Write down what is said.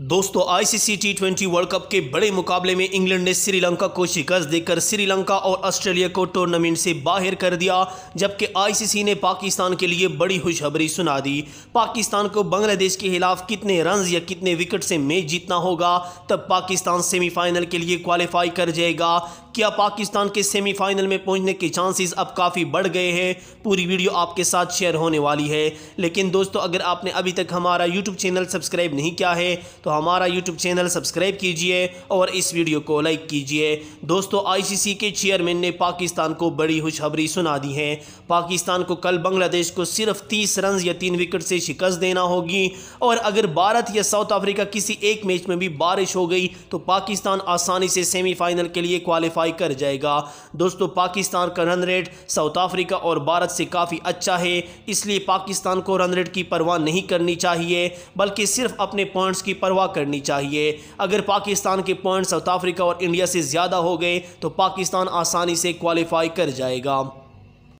दोस्तों ICC T twenty world cup के बड़े मुकाबले में इंग्लैंड ने श्रीलंका को शिकस्त देकर श्रीलंका और ऑस्ट्रेलिया को टूर्नामेंट से बाहर कर दिया जबकि आईसीसी ने पाकिस्तान के लिए बड़ी खुशखबरी सुना दी पाकिस्तान को बांग्लादेश के खिलाफ कितने रन या कितने विकेट से मैच जीतना होगा तब पाकिस्तान सेमीफाइनल के लिए क्वालिफाई कर जाएगा क्या पाकिस्तान के सेमीफाइनल में पहुंचने के चांसेस अब काफ़ी बढ़ गए हैं पूरी वीडियो आपके साथ शेयर होने वाली है लेकिन दोस्तों अगर आपने अभी तक हमारा यूट्यूब चैनल सब्सक्राइब नहीं किया है तो हमारा यूट्यूब चैनल सब्सक्राइब कीजिए और इस वीडियो को लाइक कीजिए दोस्तों आई के चेयरमैन ने पाकिस्तान को बड़ी खुशखबरी सुना दी है पाकिस्तान को कल बांग्लादेश को सिर्फ तीस रन या तीन विकेट से शिकस्त देना होगी और अगर भारत या साउथ अफ्रीका किसी एक मैच में भी बारिश हो गई तो पाकिस्तान आसानी से सेमीफाइनल के लिए क्वालिफाई सफाई कर जाएगा दोस्तों पाकिस्तान का रन रेट साउथ अफ्रीका और भारत से काफ़ी अच्छा है इसलिए पाकिस्तान को रन रेट की परवाह नहीं करनी चाहिए बल्कि सिर्फ अपने पॉइंट्स की परवाह करनी चाहिए अगर पाकिस्तान के पॉइंट साउथ अफ्रीका और इंडिया से ज़्यादा हो गए तो पाकिस्तान आसानी से क्वालिफाई कर जाएगा